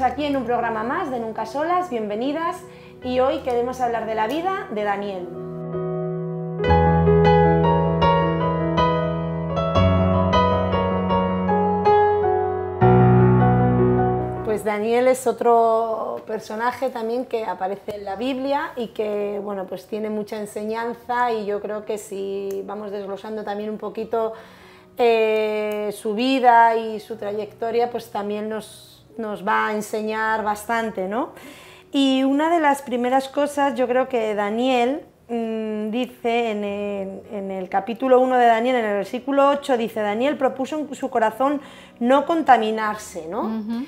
aquí en un programa más de Nunca Solas, bienvenidas y hoy queremos hablar de la vida de Daniel. Pues Daniel es otro personaje también que aparece en la Biblia y que bueno, pues tiene mucha enseñanza y yo creo que si vamos desglosando también un poquito eh, su vida y su trayectoria, pues también nos, nos va a enseñar bastante, ¿no? Y una de las primeras cosas, yo creo que Daniel mm, dice en el, capítulo 1 de Daniel, en el versículo 8, dice, Daniel propuso en su corazón no contaminarse, ¿no?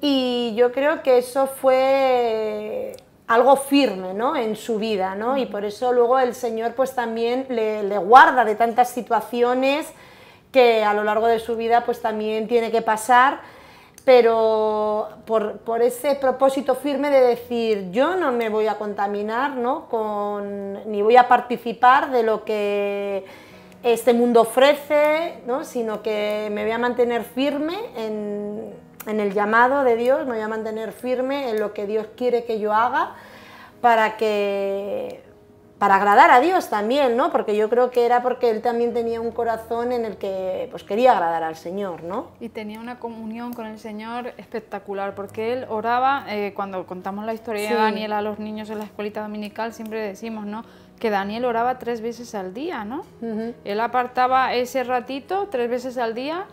Y yo creo que eso fue algo firme ¿no? en su vida, ¿no? Y por eso luego el Señor pues también le, guarda de tantas situaciones que a lo largo de su vida pues también tiene que pasar pero por, ese propósito firme de decir yo no me voy a contaminar, ni voy a participar de lo que este mundo ofrece, sino que me voy a mantener firme en, en el llamado de Dios, me voy a mantener firme en lo que Dios quiere que yo haga para que para agradar a Dios también, ¿no? Porque yo creo que era porque él también tenía un corazón en el que pues quería agradar al Señor, ¿no? Y tenía una comunión con el Señor espectacular, porque él oraba, eh, cuando contamos la historia de Daniel a los niños en la escuelita dominical, siempre decimos, ¿no? Que Daniel oraba tres veces al día, ¿no? Él apartaba ese ratito tres veces al día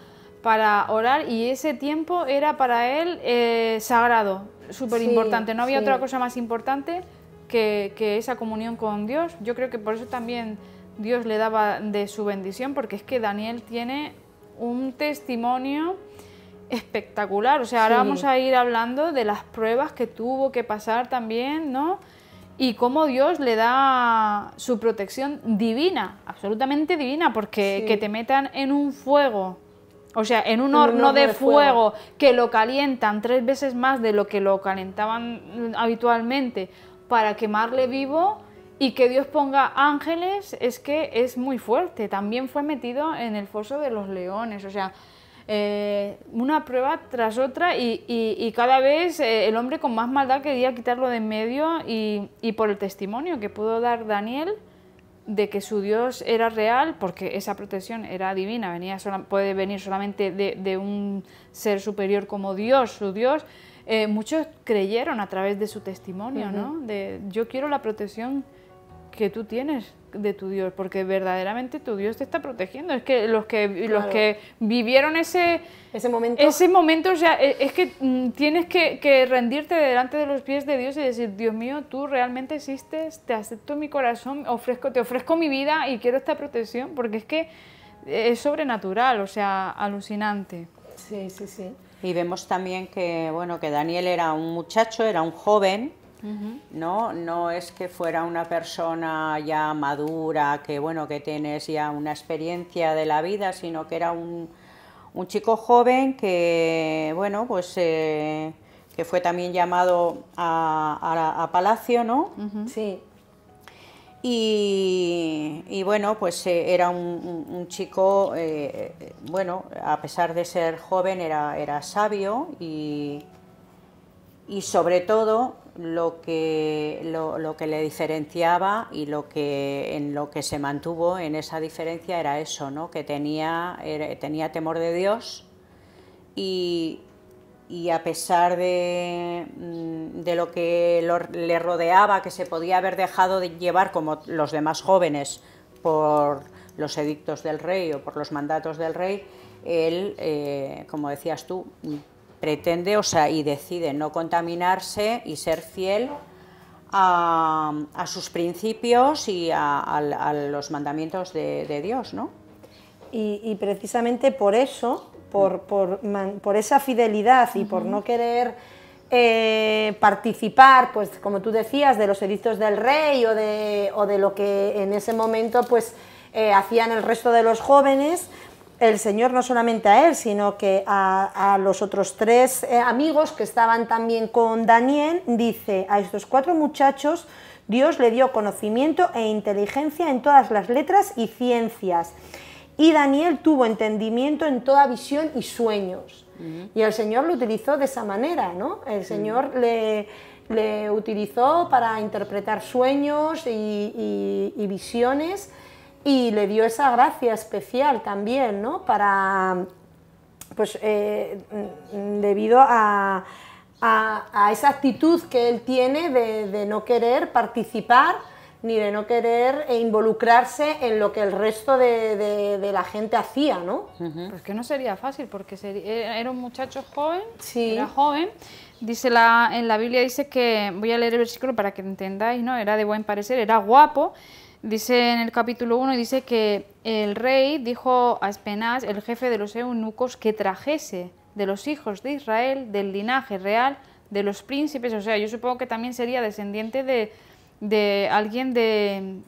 para orar y ese tiempo era para él eh, sagrado, súper importante, no había otra cosa más importante que, esa comunión con Dios. Yo creo que por eso también Dios le daba de su bendición, porque es que Daniel tiene un testimonio espectacular. O sea, ahora vamos a ir hablando de las pruebas que tuvo que pasar también, ¿no? Y cómo Dios le da su protección divina, absolutamente divina, porque que te metan en un fuego, o sea, en un, horno, de, fuego, que lo calientan tres veces más de lo que lo calentaban mm, habitualmente, para quemarle vivo y que Dios ponga ángeles es que es muy fuerte. También fue metido en el foso de los leones, o sea, eh, una prueba tras otra y, cada vez eh, el hombre con más maldad quería quitarlo de en medio y, por el testimonio que pudo dar Daniel de que su Dios era real, porque esa protección era divina, venía puede venir solamente de, de un ser superior como Dios, su Dios, eh, muchos creyeron a través de su testimonio, ¿no? De yo quiero la protección que tú tienes de tu Dios, porque verdaderamente tu Dios te está protegiendo. Es que los que los que vivieron ese ese momento, ese momento ya e, es que mm, tienes que, rendirte delante de los pies de Dios y decir, Dios mío, tú realmente existes, te acepto en mi corazón, ofrezco, te ofrezco mi vida y quiero esta protección, porque es que eh, es sobrenatural, o sea, alucinante. Sí, sí, sí. Y vemos también que, bueno, que Daniel era un muchacho, era un joven, ¿no? No es que fuera una persona ya madura, que bueno, que tienes ya una experiencia de la vida, sino que era un, chico joven que, bueno, pues eh, que fue también llamado a, Palacio, ¿no? Sí. Y, y bueno, pues eh, era un, chico, eh, eh, bueno, a pesar de ser joven, era, era sabio y, sobre todo lo que, lo, que le diferenciaba y lo que, en lo que se mantuvo en esa diferencia era eso, ¿no? que tenía, tenía temor de Dios y, a pesar de, mm, lo que le rodeaba, que se podía haber dejado de llevar como los demás jóvenes por los edictos del rey o por los mandatos del rey, él, eh, como decías tú, pretende o sea, y decide no contaminarse y ser fiel a, sus principios y a, los mandamientos de, Dios. ¿no? Y, precisamente por eso, por, esa fidelidad y por no querer eh, participar, pues como tú decías, de los edictos del rey o de, lo que en ese momento pues eh, hacían el resto de los jóvenes, el Señor no solamente a él, sino que a, los otros tres eh, amigos que estaban también con Daniel, dice, a estos cuatro muchachos Dios le dio conocimiento e inteligencia en todas las letras y ciencias. Y Daniel tuvo entendimiento en toda visión y sueños. Y el Señor lo utilizó de esa manera, ¿no? El Señor mm. le, utilizó para interpretar sueños y, visiones y le dio esa gracia especial también, ¿no? Para, pues, eh, debido a, a, a, esa actitud que él tiene de no querer participar ni de no querer e involucrarse en lo que el resto de, la gente hacía, ¿no? Pues que no sería fácil, porque eh, era un muchacho joven, era joven. Dice la, en la Biblia dice que, voy a leer el versículo para que entendáis, ¿no? Era de buen parecer, era guapo. Dice en el capítulo 1, dice que el rey dijo a Espenaz, el jefe de los eunucos, que trajese de los hijos de Israel, del linaje real, de los príncipes, o sea, yo supongo que también sería descendiente de, de alguien de,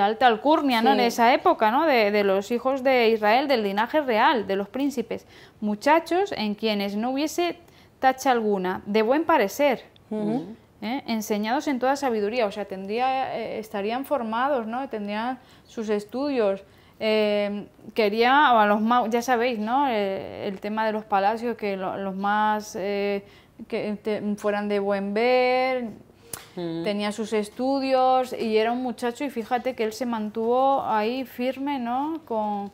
alta alcurnia, ¿no? En esa época, ¿no? De, los hijos de Israel, del linaje real, de los príncipes, muchachos en quienes no hubiese tacha alguna, de buen parecer, ¿eh? ¿Eh? enseñados en toda sabiduría, o sea, tendría, eh, estarían formados, ¿no? Tendrían sus estudios. quería, a los más, ya sabéis, ¿no? el tema de los palacios, que los más que fueran de buen ver, tenía sus estudios y era un muchacho y fíjate que él se mantuvo ahí firme, ¿no? Con,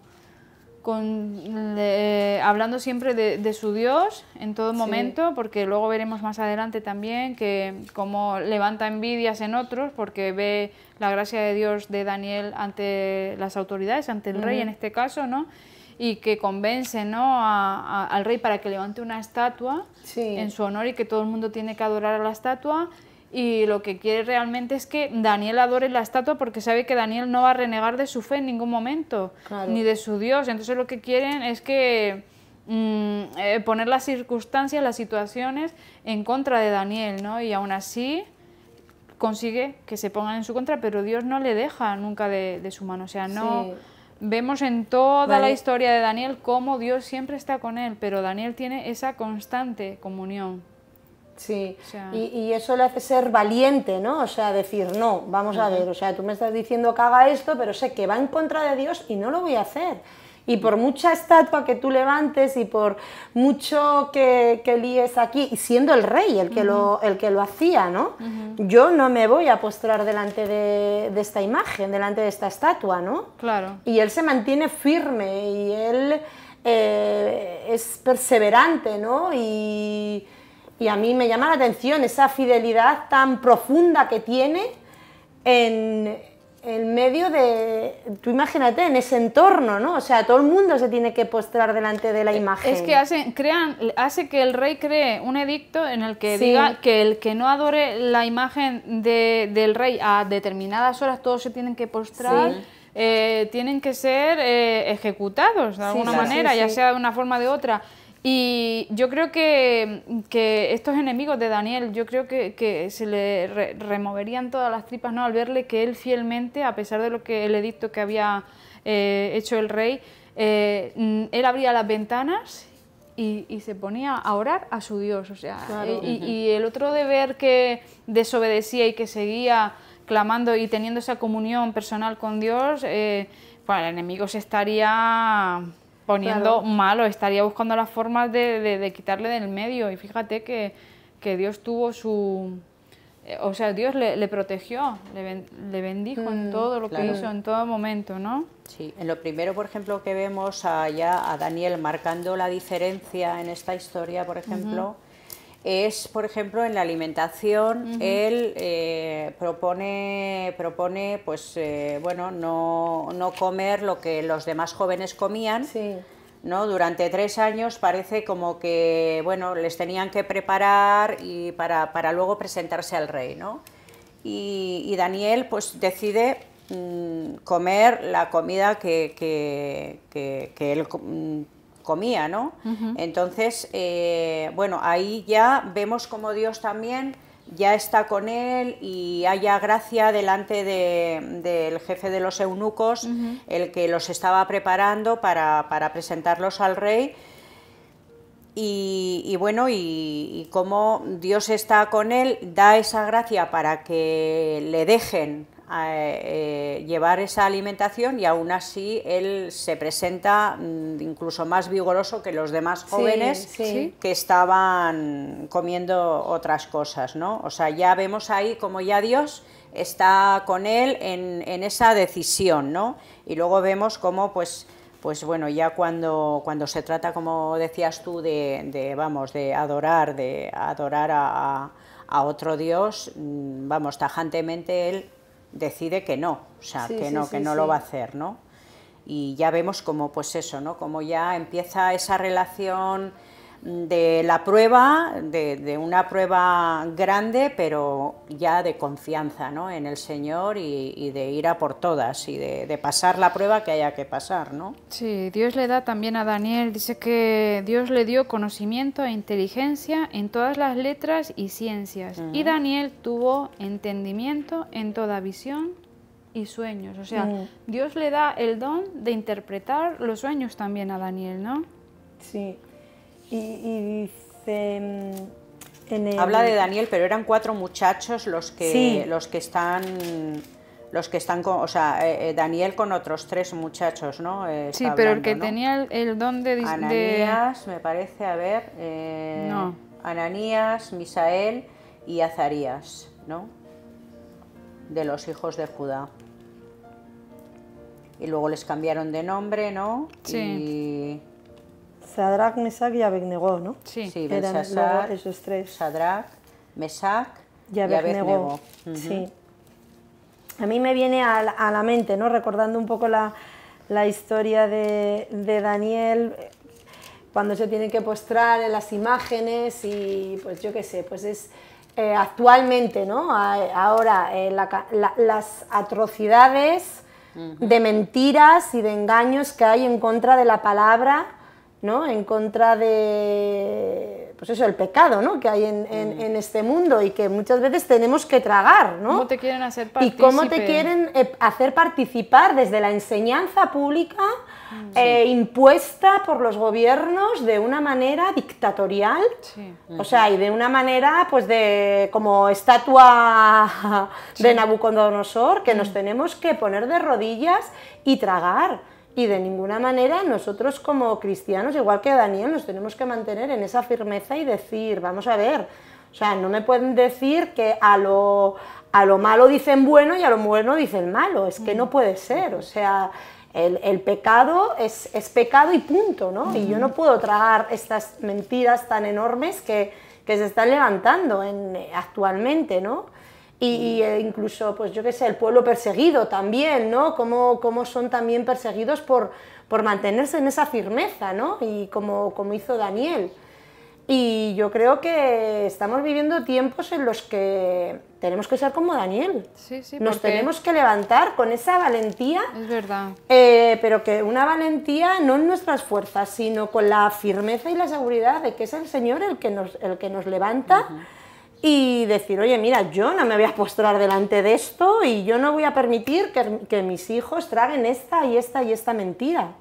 hablando siempre de, su Dios en todo momento, porque luego veremos más adelante también que cómo levanta envidias en otros, porque ve la gracia de Dios de Daniel ante las autoridades, ante el rey en este caso, ¿no? y que convence al rey para que levante una estatua en su honor y que todo el mundo tiene que adorar a la estatua y lo que quiere realmente es que Daniel adore la estatua porque sabe que Daniel no va a renegar de su fe en ningún momento, ni de su Dios. Entonces lo que quieren es que mm, eh, poner las circunstancias, las situaciones en contra de Daniel, ¿no? Y aún así consigue que se pongan en su contra, pero Dios no le deja nunca de, su mano, o sea, no... Vemos en toda la historia de Daniel cómo Dios siempre está con él, pero Daniel tiene esa constante comunión. Sí, y, eso le hace ser valiente, ¿no? O sea, decir, no, vamos a ver, o sea, tú me estás diciendo que haga esto, pero sé que va en contra de Dios y no lo voy a hacer. Y por mucha estatua que tú levantes y por mucho que, que líes aquí, siendo el rey el que, lo, el que lo hacía, ¿no? Yo no me voy a postrar delante de, esta imagen, delante de esta estatua, ¿no? Claro. Y él se mantiene firme y él eh, es perseverante, ¿no? Y y a mí me llama la atención esa fidelidad tan profunda que tiene en, el medio de, tú imagínate, en ese entorno, ¿no? O sea, todo el mundo se tiene que postrar delante de la imagen. Es que hace, crean, hace que el rey cree un edicto en el que diga que el que no adore la imagen del rey a determinadas horas todos se tienen que postrar. Eh, tienen que ser eh, ejecutados de alguna manera, ya sea de una forma o de otra. Y yo creo que, estos enemigos de Daniel, yo creo que, se le removerían todas las tripas ¿no? al verle que él fielmente, a pesar de lo que el edicto que había eh, hecho el rey, eh, mm, él abría las ventanas y, se ponía a orar a su Dios. O sea, y, el otro deber que desobedecía y que seguía clamando y teniendo esa comunión personal con Dios, eh, el enemigo se estaría poniendo mal malo, estaría buscando las formas de, de, quitarle del medio. Y fíjate que, que Dios tuvo su... Eh, o sea, Dios le, protegió, le, bendijo en mm, todo lo que hizo, en todo momento, ¿no? Sí, en lo primero, por ejemplo, que vemos allá a Daniel marcando la diferencia en esta historia, por ejemplo, es, por ejemplo, en la alimentación, él eh, propone, propone, pues, eh, bueno, no, no, comer lo que los demás jóvenes comían. ¿no? Durante tres años parece como que, bueno, les tenían que preparar y para, para luego presentarse al rey, ¿no? Y, Daniel, pues, decide mm, comer la comida que, que, que, él mm, comía, ¿no? Entonces, eh, bueno, ahí ya vemos como Dios también ya está con él y haya gracia delante del jefe de los eunucos, el que los estaba preparando para, presentarlos al rey. Y, bueno, y, y como Dios está con él, da esa gracia para que le dejen eh, llevar esa alimentación y aún así él se presenta mm, incluso más vigoroso que los demás jóvenes que estaban comiendo otras cosas, ¿no? O sea, ya vemos ahí como ya Dios está con él en, esa decisión, ¿no? Y luego vemos cómo, pues, pues bueno, ya cuando, cuando se trata, como decías tú, de, vamos, de adorar, de adorar a, a otro Dios, mm, vamos, tajantemente él decide que no, o sea, que no, que no lo va a hacer, ¿no? Y ya vemos como pues eso, ¿no? Como ya empieza esa relación de la prueba, de, una prueba grande, pero ya de confianza ¿no? en el Señor y, de ir a por todas y de, pasar la prueba que haya que pasar. ¿no? Sí, Dios le da también a Daniel, dice que Dios le dio conocimiento e inteligencia en todas las letras y ciencias, y Daniel tuvo entendimiento en toda visión y sueños, o sea, Dios le da el don de interpretar los sueños también a Daniel, ¿no? Sí. Y, mm, Habla de Daniel, pero eran cuatro muchachos los que, los que están... Los que están con, o sea, eh, eh, Daniel con otros tres muchachos, ¿no? Eh, sí, pero el que tenía el, don de... Ananías, me parece, a ver... Ananías, Misael y Azarías, ¿no? De los hijos de Judá y luego les cambiaron de nombre, ¿no? Sí. Y Sadrach, Mesach y Abednego, ¿no? Sí, sí esos tres. Sadrach, Mesach y Abednego. Sí. A mí me viene a la, mente, ¿no? Recordando un poco la, historia de, Daniel cuando se tiene que postrar en las imágenes y pues yo qué sé, pues es eh, actualmente, ¿no? ahora eh, las atrocidades de mentiras y de engaños que hay en contra de la palabra ¿no? En contra de, pues eso, el pecado, ¿no? Que hay en, mm. en, este mundo y que muchas veces tenemos que tragar, ¿no? ¿Cómo te quieren hacer Y cómo te quieren eh, hacer participar desde la enseñanza pública mm. eh, impuesta por los gobiernos de una manera dictatorial, o sea, y de una manera, pues, de como estatua de Nabucodonosor, que nos mm. tenemos que poner de rodillas y tragar y de ninguna manera nosotros como cristianos, igual que Daniel, nos tenemos que mantener en esa firmeza y decir, vamos a ver, o sea, no me pueden decir que a lo, malo dicen bueno y a lo bueno dicen malo, es que no puede ser, o sea, el, pecado es, pecado y punto, ¿no? Y yo no puedo tragar estas mentiras tan enormes que, se están levantando en, actualmente, ¿no? y, eh, incluso, pues yo qué sé, el pueblo perseguido también, ¿no? Cómo, cómo son también perseguidos por, por, mantenerse en esa firmeza, ¿no? Y como, como hizo Daniel. Y yo creo que estamos viviendo tiempos en los que tenemos que ser como Daniel. Sí, sí, Nos tenemos que levantar con esa valentía. Es verdad. Eh, pero que una valentía no en nuestras fuerzas, sino con la firmeza y la seguridad de que es el Señor el que nos, el que nos levanta y decir, oye, mira, yo no me voy a postrar delante de esto y yo no voy a permitir que, que mis hijos traguen esta y esta y esta mentira.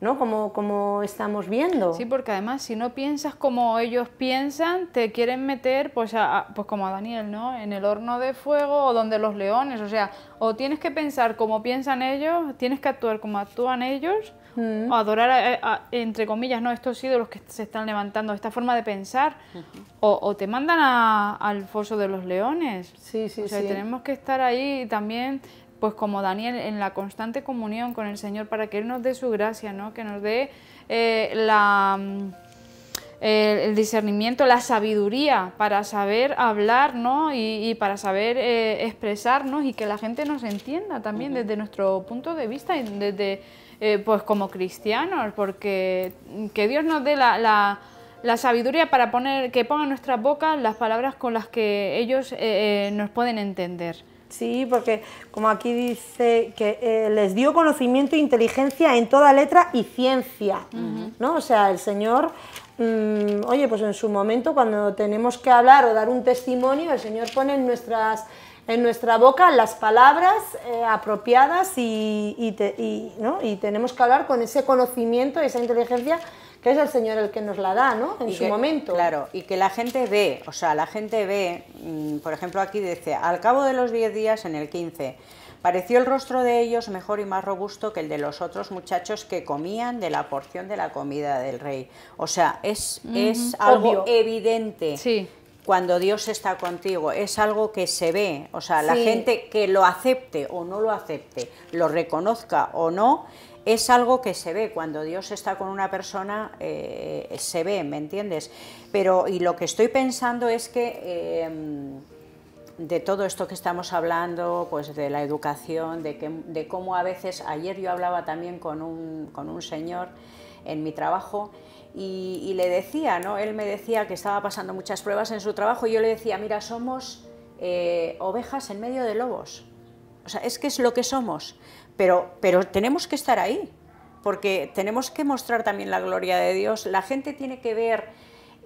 ¿no? Como, como estamos viendo. Sí, porque además si no piensas como ellos piensan, te quieren meter, pues, a, pues como a Daniel, ¿no? En el horno de fuego o donde los leones, o sea, o tienes que pensar como piensan ellos, tienes que actuar como actúan ellos, o adorar, entre comillas, ¿no? estos ídolos que se están levantando, esta forma de pensar, o, te mandan al foso de los leones. Sí, sí, tenemos que estar ahí también, pues como Daniel, en la constante comunión con el Señor para que Él nos dé su gracia, ¿no? que nos dé eh, la mm, el discernimiento, la sabiduría para saber hablar ¿no? y, para saber eh, expresarnos y que la gente nos entienda también desde nuestro punto de vista desde eh, pues como cristianos, porque que Dios nos dé la, sabiduría para poner, que ponga en nuestras bocas las palabras con las que ellos eh, eh, nos pueden entender. Sí, porque como aquí dice que les dio conocimiento e inteligencia en toda letra y ciencia, ¿no? O sea, el Señor, mm, oye, pues en su momento cuando tenemos que hablar o dar un testimonio, el Señor pone en nuestras en nuestra boca las palabras eh, apropiadas y, y, tenemos que hablar con ese conocimiento, esa inteligencia que es el Señor el que nos la da, ¿no? En su momento. Claro, y que la gente ve, o sea, la gente ve, mm, por ejemplo, aquí dice, al cabo de los 10 días, en el 15, pareció el rostro de ellos mejor y más robusto que el de los otros muchachos que comían de la porción de la comida del rey. O sea, es, es algo evidente. Sí cuando Dios está contigo. Es algo que se ve, o sea, la gente que lo acepte o no lo acepte, lo reconozca o no, es algo que se ve. Cuando Dios está con una persona, eh, se ve, ¿me entiendes? Pero, y lo que estoy pensando es que... Em, de todo esto que estamos hablando, pues de la educación, de, que, de cómo a veces, ayer yo hablaba también con un, con un señor en mi trabajo, y, le decía, ¿no? Él me decía que estaba pasando muchas pruebas en su trabajo y yo le decía, mira, somos eh, ovejas en medio de lobos. O sea, es que es lo que somos, pero, pero tenemos que estar ahí, porque tenemos que mostrar también la gloria de Dios. La gente tiene que ver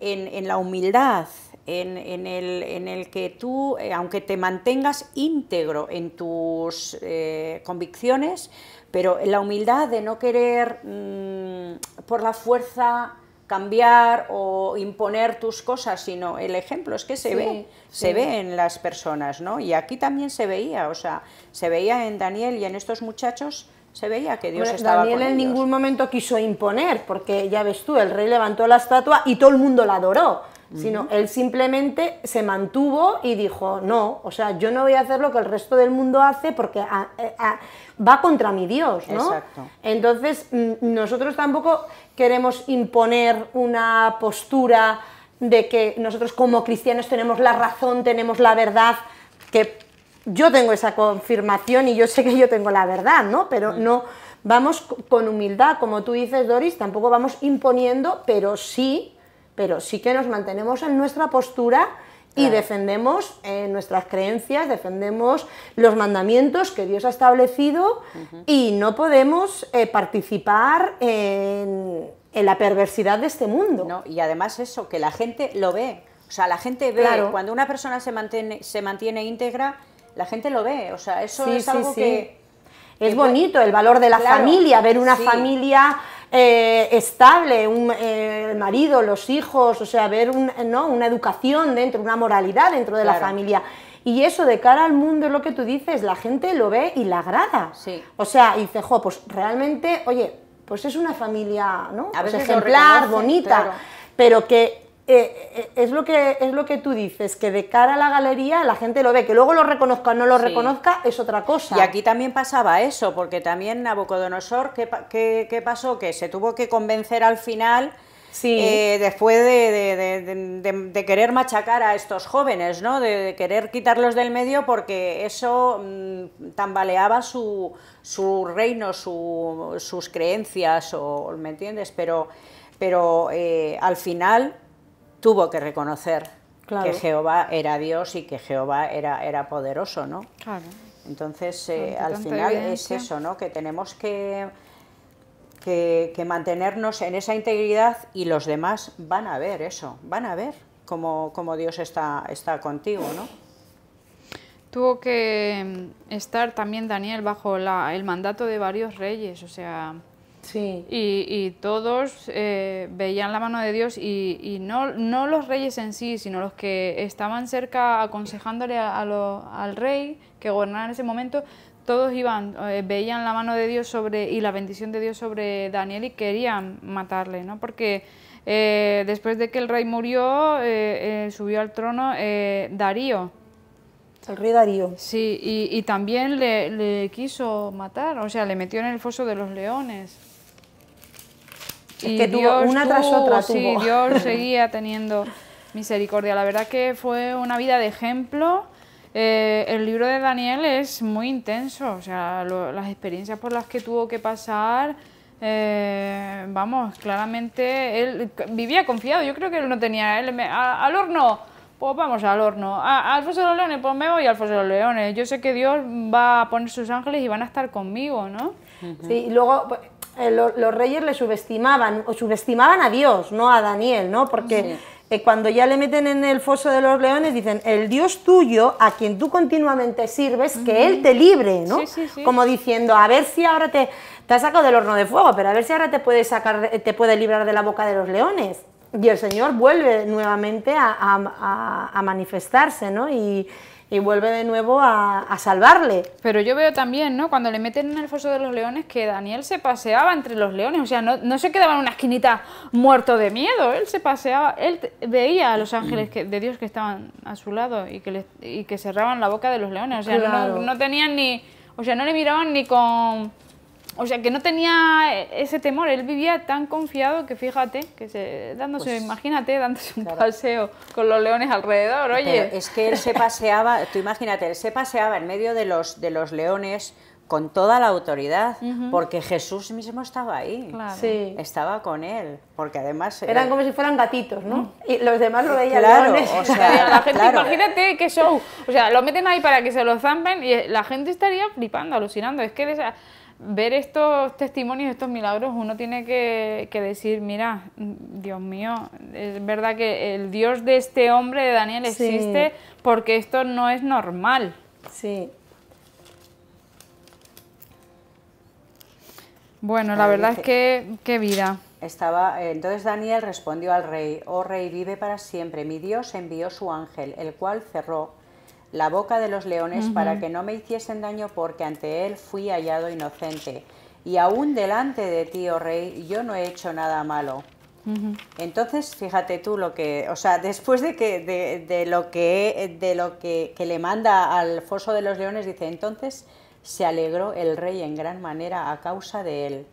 en, la humildad, en, el, que tú, eh, aunque te mantengas íntegro en tus eh, convicciones, pero en la humildad de no querer mm, por la fuerza cambiar o imponer tus cosas, sino el ejemplo es que se ve, se ve en las personas, ¿no? Y aquí también se veía, o sea, se veía en Daniel y en estos muchachos, se veía que Dios bueno, estaba Daniel en ningún momento quiso imponer, porque ya ves tú, el rey levantó la estatua y todo el mundo la adoró sino él simplemente se mantuvo y dijo, no, o sea, yo no voy a hacer lo que el resto del mundo hace porque eh, va contra mi Dios, ¿no? Exacto. Entonces, mm, nosotros tampoco queremos imponer una postura de que nosotros como cristianos tenemos la razón, tenemos la verdad, que yo tengo esa confirmación y yo sé que yo tengo la verdad, ¿no? Pero no vamos con humildad, como tú dices, Doris, tampoco vamos imponiendo, pero sí pero sí que nos mantenemos en nuestra postura y defendemos eh, nuestras creencias, defendemos los mandamientos que Dios ha establecido y no podemos eh, participar en, la perversidad de este mundo. y además eso, que la gente lo ve. O sea, la gente ve, cuando una persona se mantiene, se mantiene íntegra, la gente lo ve. O sea, eso es algo que... Es bonito el valor de la familia, ver una familia eh, estable, un, eh, el marido, los hijos, o sea, ver una educación dentro, una moralidad dentro de la familia. Y eso de cara al mundo es lo que tú dices, la gente lo ve y la agrada. Sí. O sea, y dice, pues realmente, oye, pues es una familia, ¿no? Pues ejemplar, bonita, pero que eh, eh, es, lo que, es lo que tú dices, que de cara a la galería la gente lo ve, que luego lo reconozca o no lo reconozca es otra cosa. Y aquí también pasaba eso, porque también Nabucodonosor, ¿qué, pasó? Que se tuvo que convencer al final... Sí. Eh, después de, querer machacar a estos jóvenes, ¿no? de, querer quitarlos del medio porque eso mm, tambaleaba su, reino, sus creencias, o, ¿me entiendes? Pero, pero al final tuvo que reconocer que Jehová era Dios y que Jehová era, era poderoso, ¿no? Claro. Entonces, eh, al final es eso, ¿no? Que tenemos que, que, mantenernos en esa integridad y los demás van a ver eso, van a ver cómo, Dios está, está contigo, ¿no? Tuvo que mm, estar también Daniel bajo el mandato de varios reyes, o sea, y, todos eh, veían la mano de Dios y, no, no los reyes en sí, sino los que estaban cerca aconsejándole al rey que gobernara en ese momento, todos iban, eh, veían la mano de Dios sobre y la bendición de Dios sobre Daniel y querían matarle, ¿no? Porque eh, después de que el rey murió, subió al trono Darío. El rey Darío. Sí, y, también le, le, quiso matar, o sea, le metió en el foso de los leones. Y que tuvo una tras otra. Sí, Dios seguía teniendo misericordia. La verdad que fue una vida de ejemplo. Eh, el libro de Daniel es muy intenso, o sea, las experiencias por las que tuvo que pasar, eh, vamos, claramente él vivía confiado, yo creo que él no tenía, al horno, pues vamos al horno, al a Alfonso de los Leones, pues me voy al Alfonso de los Leones, yo sé que Dios va a poner sus ángeles y van a estar conmigo, ¿no? Sí, y luego pues, eh, los, reyes le subestimaban, o subestimaban a Dios, no a Daniel, ¿no? Porque eh, cuando ya le meten en el foso de los leones, dicen, el Dios tuyo, a quien tú continuamente sirves, que Él te libre, ¿no? Como diciendo, a ver si ahora te, te saco sacado del horno de fuego, pero a ver si ahora te puede, sacar, te puede librar de la boca de los leones. Y el Señor vuelve nuevamente a, manifestarse, ¿no? Y, y vuelve de nuevo a, salvarle. Pero yo veo también, ¿no? Cuando le meten en el foso de los leones que Daniel se paseaba entre los leones, o sea, no, no se quedaba en una esquinita muerto de miedo, él se paseaba, él veía a los ángeles que, de Dios que estaban a su lado y que, y que cerraban la boca de los leones, o sea, no, no, tenían ni, o sea, no le miraban ni con o sea, que no tenía ese temor, él vivía tan confiado que fíjate, que se, dándose, pues imagínate, dándose un paseo con los leones alrededor, oye. es que él se paseaba, tú imagínate, él se paseaba en medio de los, de los leones con toda la autoridad, porque Jesús mismo estaba ahí, claro. estaba con él, porque además... Eran como si fueran gatitos, ¿no? Y los demás lo veían leones. O sea, la gente, imagínate qué show, o sea, lo meten ahí para que se lo zampen y la gente estaría flipando, alucinando, es que ver estos testimonios, estos milagros, uno tiene que, decir, mira, Dios mío, es verdad que el Dios de este hombre, de Daniel, existe porque esto no es normal. Sí. Bueno, la verdad es que, qué vida. Estaba, entonces Daniel respondió al rey, oh rey, vive para siempre, mi Dios envió su ángel, el cual cerró la boca de los leones para que no me hiciesen daño porque ante él fui hallado inocente. Y aún delante de ti, oh rey, yo no he hecho nada malo. Entonces, fíjate tú lo que, o sea, después de que de, lo que de lo que, que le manda al foso de los leones, dice, entonces se alegró el rey en gran manera a causa de él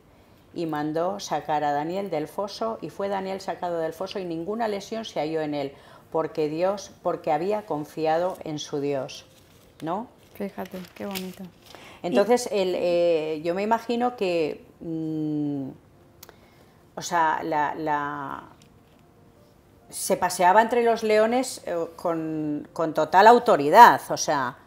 y mandó sacar a Daniel del foso y fue Daniel sacado del foso y ninguna lesión se halló en él porque Dios, porque había confiado en su Dios, ¿no? Fíjate, qué bonito. Entonces, eh, yo me imagino que, mm, o sea, la, se paseaba entre los leones eh, con, con total autoridad, o sea,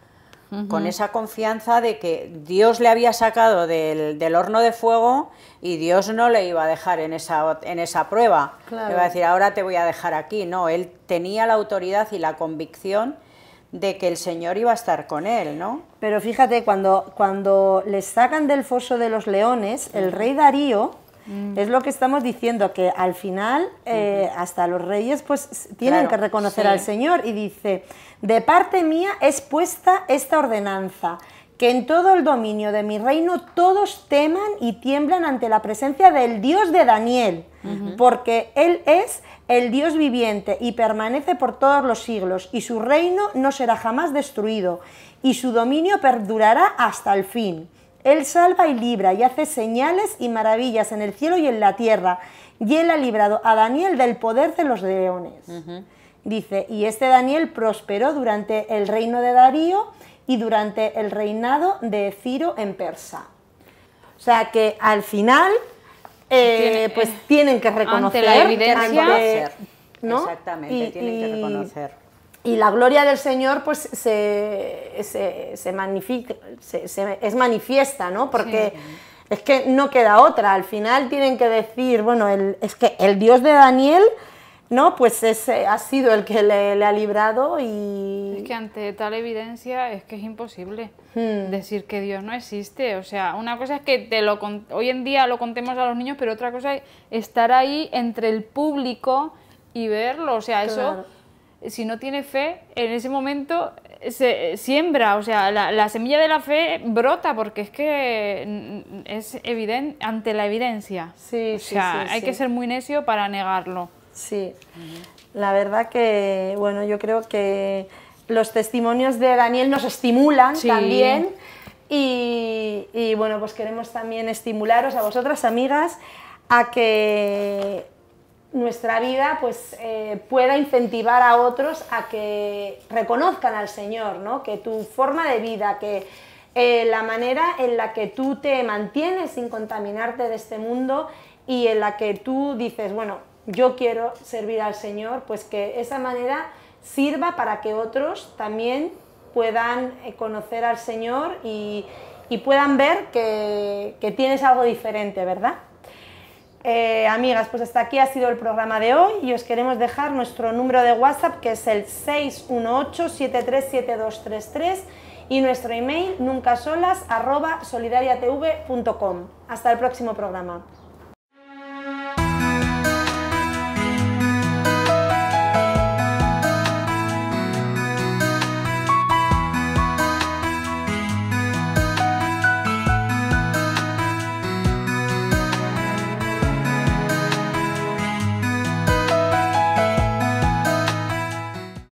con esa confianza de que Dios le había sacado del, horno de fuego y Dios no le iba a dejar en esa, prueba. Le iba a decir, ahora te voy a dejar aquí. No, él tenía la autoridad y la convicción de que el Señor iba a estar con él, ¿no? Pero fíjate, cuando, cuando les sacan del foso de los leones, el rey Darío Mm. Es lo que estamos diciendo, que al final eh, hasta los reyes pues tienen que reconocer al Señor y dice, de parte mía es puesta esta ordenanza que en todo el dominio de mi reino todos teman y tiemblan ante la presencia del Dios de Daniel, porque Él es el Dios viviente y permanece por todos los siglos, y su reino no será jamás destruido, y su dominio perdurará hasta el fin. Él salva y libra y hace señales y maravillas en el cielo y en la tierra. Y él ha librado a Daniel del poder de los leones. Dice, y este Daniel prosperó durante el reino de Darío y durante el reinado de Ciro en Persa. O sea que al final, eh, pues eh, tienen que reconocer la evidencia, que, ¿no? Exactamente, tienen que reconocer y la gloria del Señor pues se, se, magnifica, es manifiesta, ¿no? Porque es que no queda otra, al final tienen que decir, bueno, es que el Dios de Daniel, ¿no? Pues ese eh, ha sido el que le, ha librado y... Es que ante tal evidencia es que es imposible hmm. decir que Dios no existe, o sea, una cosa es que te lo hoy en día lo contemos a los niños, pero otra cosa es estar ahí entre el público y verlo, o sea, eso si no tiene fe, en ese momento eh, se eh, siembra, o sea, la, semilla de la fe brota porque es que mm, es evidente ante la evidencia. Sí, o sea, hay que ser muy necio para negarlo. Sí. La verdad que, bueno, yo creo que los testimonios de Daniel nos estimulan también. Y, y bueno, pues queremos también estimularos a vosotras, amigas, a que nuestra vida pues eh, pueda incentivar a otros a que reconozcan al Señor, ¿no? que tu forma de vida, que eh, la manera en la que tú te mantienes sin contaminarte de este mundo y en la que tú dices, bueno, yo quiero servir al Señor, pues que esa manera sirva para que otros también puedan eh, conocer al Señor y, puedan ver que tienes algo diferente, ¿verdad? Eh, amigas, pues hasta aquí ha sido el programa de hoy y os queremos dejar nuestro número de WhatsApp que es el 618-737233 y nuestro email nunca solidariatv.com Hasta el próximo programa.